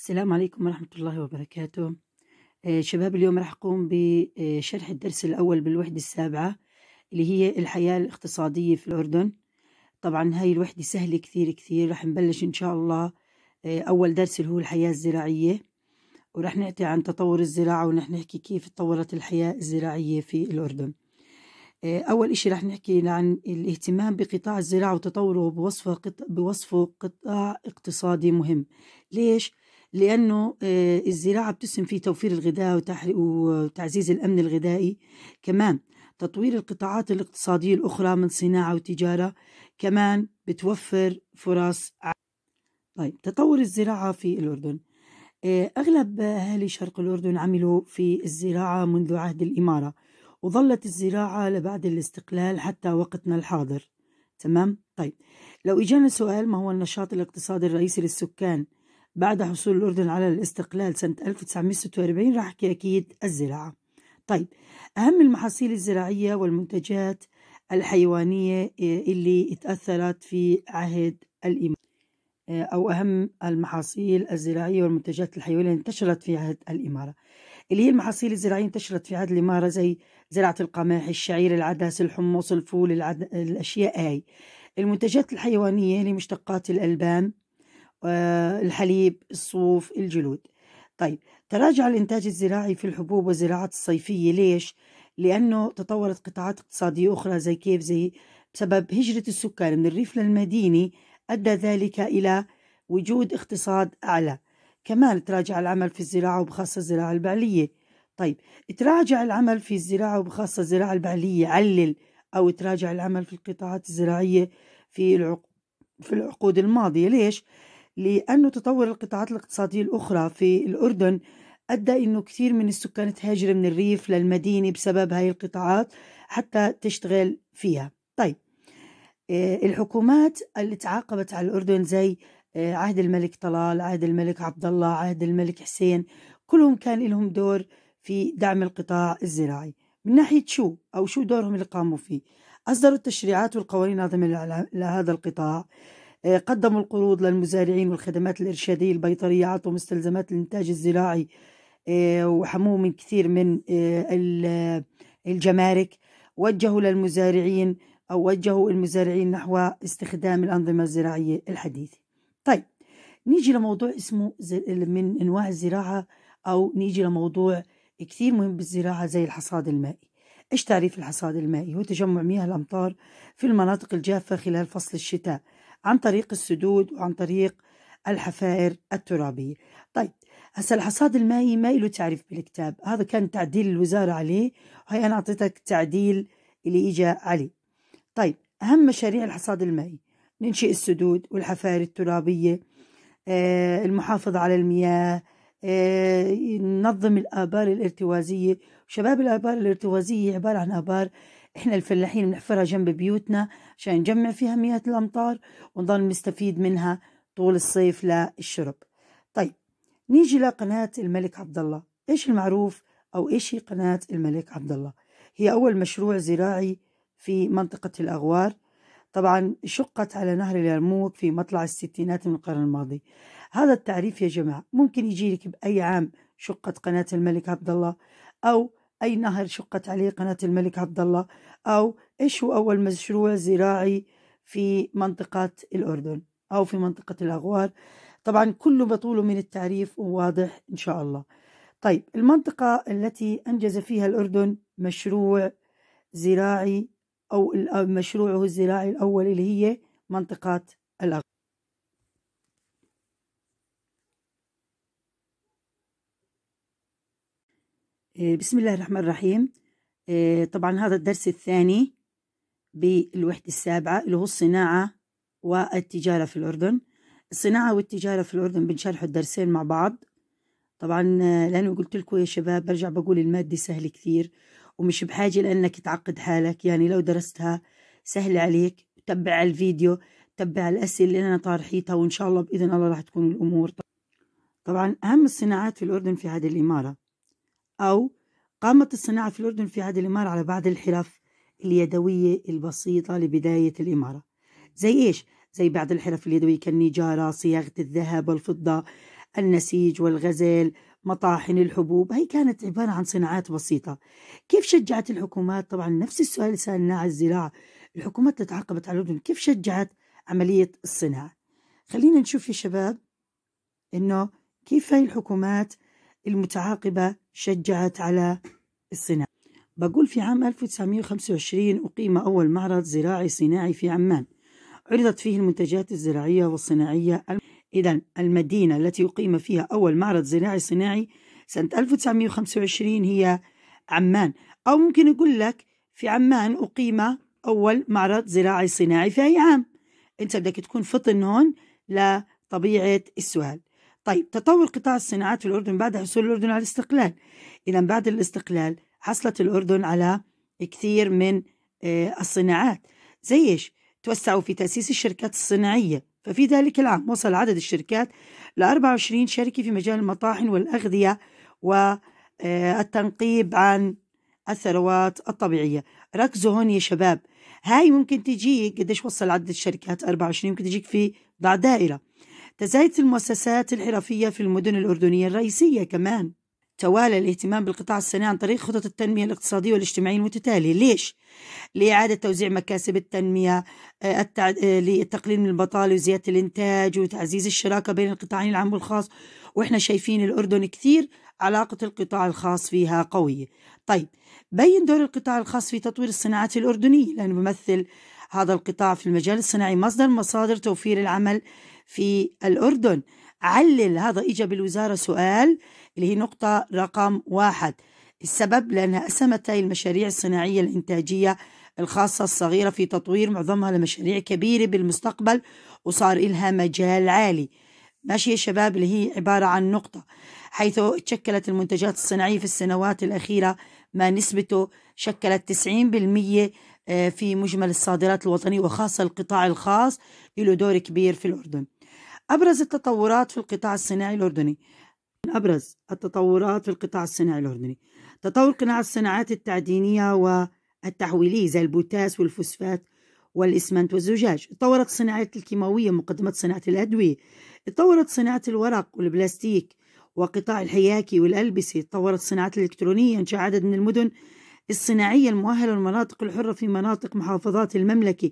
السلام عليكم ورحمة الله وبركاته آه، شباب اليوم راح أقوم بشرح الدرس الأول بالوحدة السابعة اللي هي الحياة الاقتصادية في الأردن طبعا هاي الوحدة سهلة كثير كثير راح نبلش إن شاء الله آه، أول درس اللي هو الحياة الزراعية وراح نحكي عن تطور الزراعة ونحن نحكي كيف تطورت الحياة الزراعية في الأردن آه، أول إشي راح نحكي عن الاهتمام بقطاع الزراعة وتطوره بوصفه قط... بوصفه قطاع اقتصادي مهم ليش؟ لأنه آه، الزراعة بتسهم في توفير الغذاء وتعزيز الأمن الغذائي كمان تطوير القطاعات الاقتصادية الأخرى من صناعة وتجارة كمان بتوفر فرص طيب تطور الزراعة في الأردن آه، أغلب أهالي شرق الأردن عملوا في الزراعة منذ عهد الإمارة وظلت الزراعة لبعد الاستقلال حتى وقتنا الحاضر تمام؟ طيب لو إجانا سؤال ما هو النشاط الاقتصادي الرئيسي للسكان بعد حصول الأردن على الاستقلال سنة 1946 راح أحكي أكيد الزراعة طيب أهم المحاصيل الزراعية والمنتجات الحيوانية آه، اللي تأثرت في عهد الإمام آه، أو أهم المحاصيل الزراعية والمنتجات الحيوانية انتشرت في عهد الإمارة اللي هي المحاصيل الزراعية انتشرت في عهد الإمارة زي زراعة القماح الشعير العدس الحمص الفول العد... الأشياء هاي المنتجات الحيوانية لمشتقات الألبان آه، الحليب الصوف الجلود طيب تراجع الإنتاج الزراعي في الحبوب والزراعات الصيفية ليش؟ لأنه تطورت قطاعات اقتصادية أخرى زي كيف زي بسبب هجرة السكان من الريف للمدينة أدى ذلك إلى وجود اقتصاد أعلى كمان تراجع العمل في الزراعة وبخاصة الزراعة البعلية طيب تراجع العمل في الزراعة وبخاصة الزراعة البعلية علل أو تراجع العمل في القطاعات الزراعية في العق... في العقود الماضية ليش؟ لأنه تطور القطاعات الاقتصادية الأخرى في الأردن أدى أنه كثير من السكان تهاجر من الريف للمدينة بسبب هاي القطاعات حتى تشتغل فيها طيب آه، الحكومات اللي تعاقبت على الأردن زي آه، عهد الملك طلال عهد الملك عبد الله عهد الملك حسين كلهم كان لهم دور في دعم القطاع الزراعي من ناحية شو أو شو دورهم اللي قاموا فيه أصدروا التشريعات والقوانين الناظمة لهذا القطاع آه، قدموا القروض للمزارعين والخدمات الإرشادية البيطرية عطوا مستلزمات الإنتاج الزراعي آه، وحموه من كثير من آه، الجمارك وجهوا للمزارعين أو وجهوا المزارعين نحو استخدام الأنظمة الزراعية الحديثة طيب نيجي لموضوع اسمه من أنواع الزراعة أو نيجي لموضوع كثير مهم بالزراعة زي الحصاد المائي إيش تعريف الحصاد المائي؟ هو تجمع مياه الأمطار في المناطق الجافة خلال فصل الشتاء عن طريق السدود وعن طريق الحفائر الترابية طيب هسا الحصاد المائي ما له تعريف بالكتاب هذا كان تعديل الوزارة عليه وهي أنا أعطيتك تعديل اللي إجا عليه طيب أهم مشاريع الحصاد المائي ننشئ السدود والحفائر الترابية آه، المحافظة على المياه آه، ننظم الآبار الارتوازية شباب الآبار الارتوازية عبارة عن آبار إحنا الفلاحين بنحفرها جنب بيوتنا عشان نجمع فيها مياه الأمطار ونضل نستفيد منها طول الصيف للشرب طيب نيجي لقناة الملك عبد الله إيش المعروف أو إيش هي قناة الملك عبد الله هي أول مشروع زراعي في منطقة الأغوار طبعا شقت على نهر اليرموك في مطلع الستينات من القرن الماضي هذا التعريف يا جماعة ممكن يجي لك بأي عام شقة قناة الملك عبد الله أو أي نهر شقت عليه قناة الملك عبد الله أو إيش هو أول مشروع زراعي في منطقة الأردن أو في منطقة الأغوار طبعا كله بطوله من التعريف وواضح إن شاء الله طيب المنطقة التي أنجز فيها الأردن مشروع زراعي أو مشروعه الزراعي الأول اللي هي منطقة آه، بسم الله الرحمن الرحيم آه، طبعا هذا الدرس الثاني بالوحدة السابعة اللي هو الصناعة والتجارة في الأردن الصناعة والتجارة في الأردن بنشرحوا الدرسين مع بعض طبعا آه، لأنه قلت لكم يا شباب برجع بقول المادة سهل كثير ومش بحاجة لأنك تعقد حالك يعني لو درستها سهل عليك تبع الفيديو تبع الأسئلة اللي أنا طارحيتها وإن شاء الله بإذن الله راح تكون الأمور طبعا أهم الصناعات في الأردن في هذه الإمارة أو قامت الصناعة في الأردن في عهد الإمارة على بعض الحرف اليدوية البسيطة لبداية الإمارة زي إيش؟ زي بعض الحرف اليدوية كالنجارة صياغة الذهب والفضة النسيج والغزل مطاحن الحبوب هي كانت عبارة عن صناعات بسيطة كيف شجعت الحكومات طبعا نفس السؤال اللي سألناه عن الزراعة الحكومات اللي تعاقبت على الأردن كيف شجعت عملية الصناعة خلينا نشوف يا شباب أنه كيف هاي الحكومات المتعاقبة شجعت على الصناعة بقول في عام 1925 أقيم أول معرض زراعي صناعي في عمان عرضت فيه المنتجات الزراعية والصناعية إذا المدينة التي أقيم فيها أول معرض زراعي صناعي سنة 1925 هي عمان أو ممكن أقول لك في عمان أقيم أول معرض زراعي صناعي في أي عام أنت بدك تكون فطن هون لطبيعة السؤال طيب تطور قطاع الصناعات في الأردن بعد حصول الأردن على الاستقلال إذا بعد الاستقلال حصلت الأردن على كثير من آه، الصناعات زي إيش؟ توسعوا في تأسيس الشركات الصناعية ففي ذلك العام وصل عدد الشركات ل 24 شركة في مجال المطاحن والأغذية والتنقيب آه، عن الثروات الطبيعية ركزوا هون يا شباب هاي ممكن تجيك قديش وصل عدد الشركات 24 ممكن تجيك في ضع دائرة تزايد المؤسسات الحرفية في المدن الأردنية الرئيسية كمان توالى الاهتمام بالقطاع الصناعي عن طريق خطط التنمية الاقتصادية والاجتماعية المتتالية ليش؟ لإعادة توزيع مكاسب التنمية آه، التع... للتقليل آه، من البطالة وزيادة الإنتاج وتعزيز الشراكة بين القطاعين العام والخاص وإحنا شايفين الأردن كثير علاقة القطاع الخاص فيها قوية طيب بين دور القطاع الخاص في تطوير الصناعات الأردنية لأنه بمثل هذا القطاع في المجال الصناعي مصدر مصادر توفير العمل في الأردن علل هذا إجا بالوزارة سؤال اللي هي نقطة رقم واحد السبب لأنها أسهمت هاي المشاريع الصناعية الإنتاجية الخاصة الصغيرة في تطوير معظمها لمشاريع كبيرة بالمستقبل وصار إلها مجال عالي ماشي يا شباب اللي هي عبارة عن نقطة حيث تشكلت المنتجات الصناعية في السنوات الأخيرة ما نسبته شكلت 90% آه، في مجمل الصادرات الوطنية وخاصة القطاع الخاص له دور كبير في الأردن أبرز التطورات في القطاع الصناعي الأردني من أبرز التطورات في القطاع الصناعي الأردني تطور قناع الصناعات التعدينية والتحويلية زي البوتاس والفوسفات والإسمنت والزجاج تطورت الصناعات الكيماوية مقدمة صناعة الأدوية تطورت صناعة الورق والبلاستيك وقطاع الحياكي والألبسة تطورت الصناعات الإلكترونية إنشاء عدد من المدن الصناعية المؤهلة للمناطق الحرة في مناطق محافظات المملكة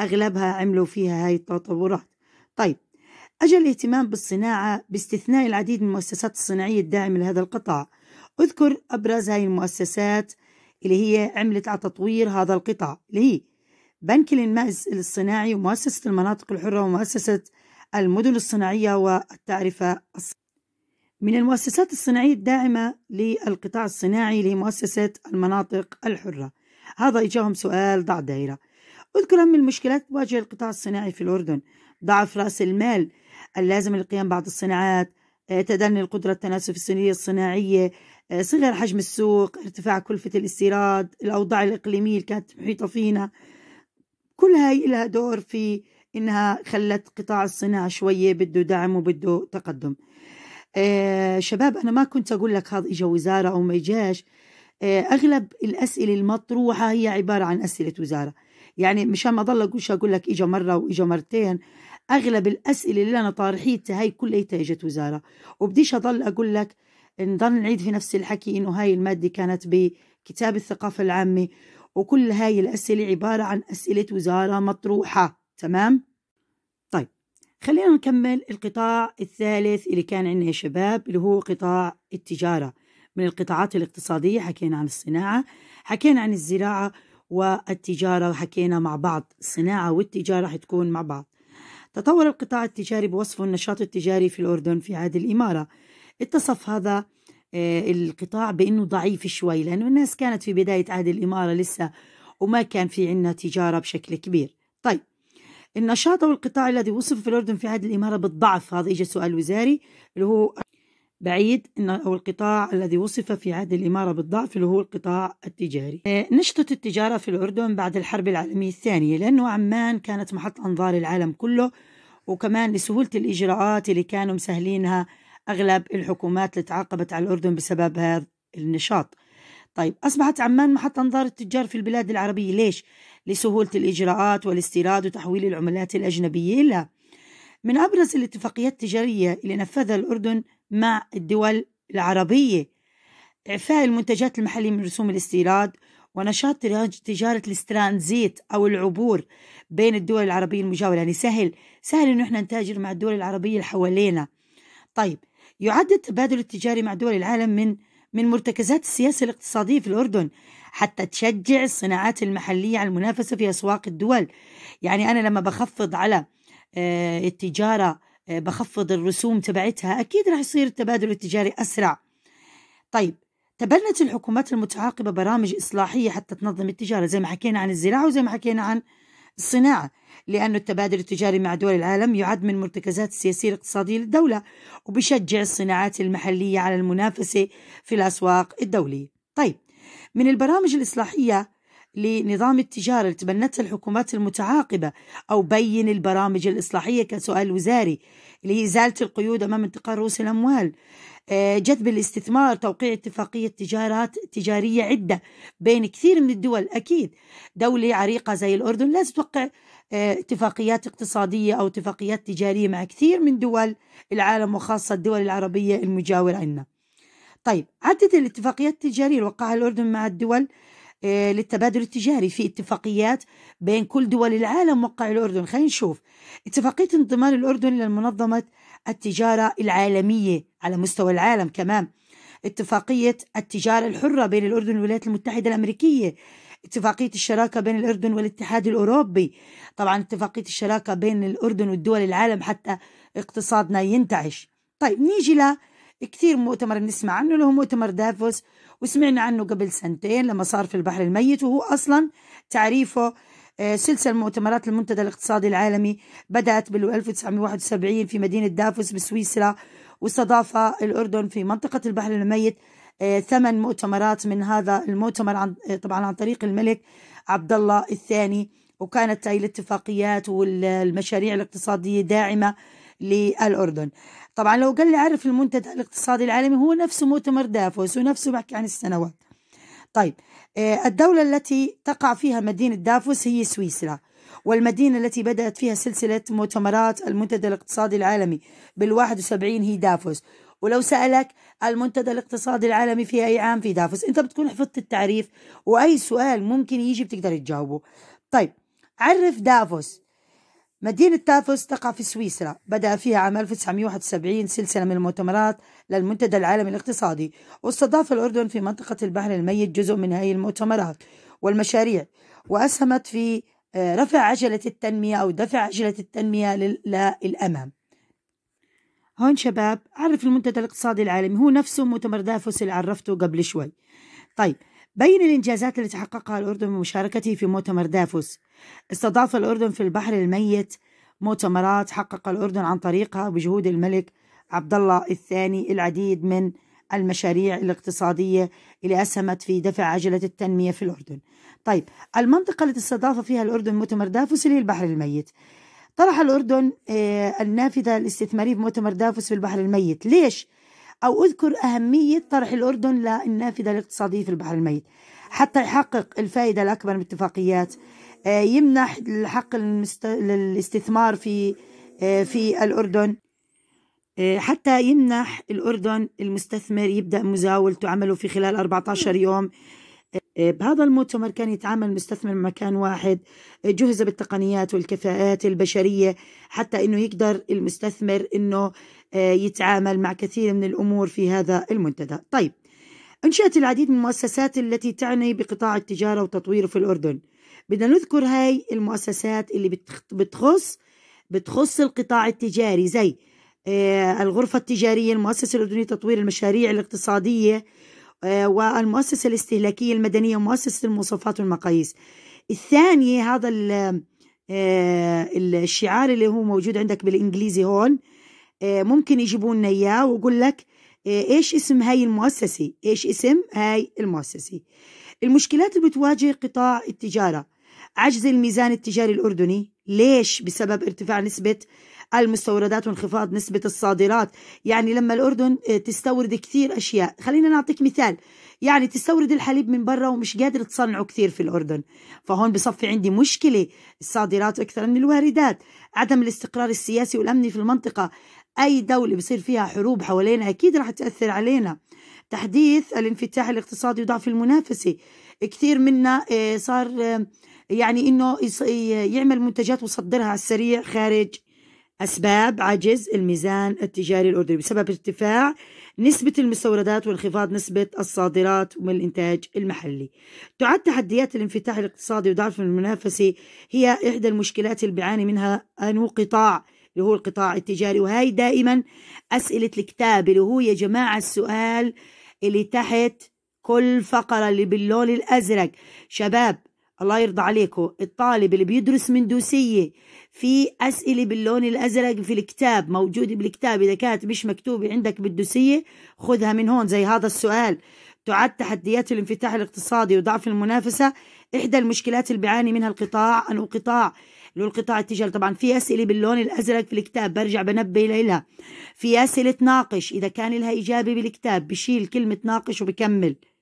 أغلبها عملوا فيها هاي التطورات طيب أجل الاهتمام بالصناعة باستثناء العديد من المؤسسات الصناعية الداعمة لهذا القطاع أذكر أبرز هذه المؤسسات اللي هي عملت على تطوير هذا القطاع اللي هي بنك الإنماء الصناعي ومؤسسة المناطق الحرة ومؤسسة المدن الصناعية والتعرفة الصناعية. من المؤسسات الصناعية الداعمة للقطاع الصناعي لمؤسسة المناطق الحرة هذا إجاهم سؤال ضع دائرة اذكر أهم المشكلات تواجه القطاع الصناعي في الأردن ضعف رأس المال اللازم للقيام بعض الصناعات آه، تدني القدرة التناسب السنية الصناعية آه، صغر حجم السوق ارتفاع كلفة الاستيراد الأوضاع الإقليمية اللي كانت محيطة فينا كل هاي لها دور في إنها خلت قطاع الصناعة شوية بده دعم وبده تقدم آه، شباب أنا ما كنت أقول لك هذا إجا وزارة أو ما إجاش أغلب الأسئلة المطروحة هي عبارة عن أسئلة وزارة يعني مشان ما أضل أقول أقول لك إجا مرة وإجا مرتين اغلب الاسئله اللي انا طارحيتها هاي كلها اجت وزاره وبديش اضل اقول لك نضل نعيد في نفس الحكي انه هاي الماده كانت بكتاب الثقافه العامه وكل هاي الاسئله عباره عن اسئله وزاره مطروحه تمام طيب خلينا نكمل القطاع الثالث اللي كان عندنا يا شباب اللي هو قطاع التجاره من القطاعات الاقتصاديه حكينا عن الصناعه حكينا عن الزراعه والتجاره وحكينا مع بعض الصناعه والتجاره حتكون مع بعض تطور القطاع التجاري بوصفه النشاط التجاري في الأردن في عهد الإمارة اتصف هذا آه، القطاع بأنه ضعيف شوي لأنه الناس كانت في بداية عهد الإمارة لسه وما كان في عنا تجارة بشكل كبير طيب النشاط أو القطاع الذي وصف في الأردن في عهد الإمارة بالضعف هذا إجا سؤال وزاري اللي هو بعيد أو القطاع الذي وصف في عهد الإمارة بالضعف اللي هو القطاع التجاري آه، نشطت التجارة في الأردن بعد الحرب العالمية الثانية لأنه عمان كانت محط أنظار العالم كله وكمان لسهولة الإجراءات اللي كانوا مسهلينها أغلب الحكومات اللي تعاقبت على الأردن بسبب هذا النشاط طيب أصبحت عمان محط أنظار التجار في البلاد العربية ليش؟ لسهولة الإجراءات والاستيراد وتحويل العملات الأجنبية لا من أبرز الاتفاقيات التجارية اللي نفذها الأردن مع الدول العربية إعفاء المنتجات المحلية من رسوم الاستيراد ونشاط تجارة الاسترانزيت أو العبور بين الدول العربية المجاورة يعني سهل سهل إنه إحنا نتاجر مع الدول العربية اللي حوالينا طيب يعد التبادل التجاري مع دول العالم من من مرتكزات السياسة الاقتصادية في الأردن حتى تشجع الصناعات المحلية على المنافسة في أسواق الدول يعني أنا لما بخفض على آه، التجارة آه، بخفض الرسوم تبعتها أكيد راح يصير التبادل التجاري أسرع طيب تبنت الحكومات المتعاقبة برامج إصلاحية حتى تنظم التجارة زي ما حكينا عن الزراعة وزي ما حكينا عن الصناعة لأن التبادل التجاري مع دول العالم يعد من المرتكزات السياسية الاقتصادية للدولة وبشجع الصناعات المحلية على المنافسة في الأسواق الدولية طيب من البرامج الإصلاحية لنظام التجارة اللي تبنتها الحكومات المتعاقبة أو بين البرامج الإصلاحية كسؤال وزاري اللي هي إزالة القيود أمام انتقال رؤوس الأموال آه، جذب الاستثمار توقيع اتفاقية تجارات تجارية عدة بين كثير من الدول أكيد دولة عريقة زي الأردن لازم توقع آه، اتفاقيات اقتصادية أو اتفاقيات تجارية مع كثير من دول العالم وخاصة الدول العربية المجاورة عنا طيب عدد الاتفاقيات التجارية اللي وقعها الأردن مع الدول آه، للتبادل التجاري في اتفاقيات بين كل دول العالم وقع الأردن خلينا نشوف اتفاقية انضمام الأردن إلى منظمة التجارة العالمية على مستوى العالم كمان اتفاقية التجارة الحرة بين الأردن والولايات المتحدة الأمريكية اتفاقية الشراكة بين الأردن والاتحاد الأوروبي طبعا اتفاقية الشراكة بين الأردن والدول العالم حتى اقتصادنا ينتعش طيب نيجي ل كثير مؤتمر بنسمع عنه اللي هو مؤتمر دافوس وسمعنا عنه قبل سنتين لما صار في البحر الميت وهو أصلا تعريفه آه، سلسلة مؤتمرات المنتدى الاقتصادي العالمي بدأت بال 1971 في مدينة دافوس بسويسرا واستضاف الأردن في منطقة البحر الميت آه، ثمان مؤتمرات من هذا المؤتمر عن آه، طبعا عن طريق الملك عبد الله الثاني وكانت هاي الاتفاقيات والمشاريع الاقتصادية داعمة للأردن طبعا لو قال لي عرف المنتدى الاقتصادي العالمي هو نفسه مؤتمر دافوس ونفسه بحكي عن السنوات طيب آه، الدولة التي تقع فيها مدينة دافوس هي سويسرا والمدينة التي بدأت فيها سلسلة مؤتمرات المنتدى الاقتصادي العالمي بال71 هي دافوس ولو سألك المنتدى الاقتصادي العالمي في أي عام في دافوس أنت بتكون حفظت التعريف وأي سؤال ممكن يجي بتقدر تجاوبه طيب عرف دافوس مدينة تافوس تقع في سويسرا بدأ فيها عام 1971 سلسلة من المؤتمرات للمنتدى العالمي الاقتصادي واستضاف الأردن في منطقة البحر الميت جزء من هذه المؤتمرات والمشاريع وأسهمت في آه، رفع عجلة التنمية أو دفع عجلة التنمية للأمام هون شباب عرف المنتدى الاقتصادي العالمي هو نفسه مؤتمر دافوس اللي عرفته قبل شوي طيب بين الإنجازات التي حققها الأردن بمشاركته في مؤتمر دافوس استضاف الأردن في البحر الميت مؤتمرات حقق الأردن عن طريقها بجهود الملك عبد الله الثاني العديد من المشاريع الاقتصادية اللي أسهمت في دفع عجلة التنمية في الأردن طيب المنطقة التي استضاف فيها الأردن مؤتمر دافوس اللي هي البحر الميت طرح الأردن آه، النافذة الاستثمارية في مؤتمر دافوس في البحر الميت ليش؟ أو أذكر أهمية طرح الأردن للنافذة الاقتصادية في البحر الميت حتى يحقق الفائدة الأكبر من اتفاقيات آه، يمنح الحق المست... للاستثمار في آه، في الأردن آه، حتى يمنح الأردن المستثمر يبدأ مزاولته عمله في خلال 14 يوم بهذا المؤتمر كان يتعامل المستثمر مكان واحد جهز بالتقنيات والكفاءات البشرية حتى أنه يقدر المستثمر أنه آه، يتعامل مع كثير من الأمور في هذا المنتدى طيب أنشأت العديد من المؤسسات التي تعني بقطاع التجارة وتطويره في الأردن بدنا نذكر هاي المؤسسات اللي بتخص بتخص القطاع التجاري زي آه، الغرفة التجارية المؤسسة الأردنية لتطوير المشاريع الاقتصادية آه، والمؤسسة الاستهلاكية المدنية ومؤسسة المواصفات والمقاييس الثانية هذا الشعار اللي هو موجود عندك بالإنجليزي هون آه، ممكن يجيبوا لنا اياه ويقول لك آه، ايش اسم هاي المؤسسه ايش اسم هاي المؤسسه المشكلات اللي بتواجه قطاع التجاره عجز الميزان التجاري الاردني ليش بسبب ارتفاع نسبه المستوردات وانخفاض نسبة الصادرات يعني لما الأردن آه، تستورد كثير أشياء خلينا نعطيك مثال يعني تستورد الحليب من برا ومش قادر تصنعه كثير في الأردن فهون بصفي عندي مشكلة الصادرات أكثر من الواردات عدم الاستقرار السياسي والأمني في المنطقة أي دولة بصير فيها حروب حوالينا أكيد رح تأثر علينا تحديث الانفتاح الاقتصادي وضعف المنافسة كثير منا آه، صار آه، يعني إنه يعمل منتجات ويصدرها على السريع خارج أسباب عجز الميزان التجاري الأردني بسبب ارتفاع نسبة المستوردات وانخفاض نسبة الصادرات من الإنتاج المحلي تعد تحديات الانفتاح الاقتصادي وضعف المنافسة هي إحدى المشكلات اللي بيعاني منها أنو قطاع اللي هو القطاع التجاري وهي دائما أسئلة الكتاب اللي هو يا جماعة السؤال اللي تحت كل فقرة اللي باللون الأزرق شباب الله يرضى عليكم الطالب اللي بيدرس مندوسية في أسئلة باللون الأزرق في الكتاب موجودة بالكتاب إذا كانت مش مكتوبة عندك بالدوسية خذها من هون زي هذا السؤال تعد تحديات الانفتاح الاقتصادي وضعف المنافسة إحدى المشكلات اللي بيعاني منها القطاع أنه قطاع للقطاع التجاري طبعا في أسئلة باللون الأزرق في الكتاب برجع بنبه لها في أسئلة ناقش إذا كان لها إجابة بالكتاب بشيل كلمة ناقش وبكمل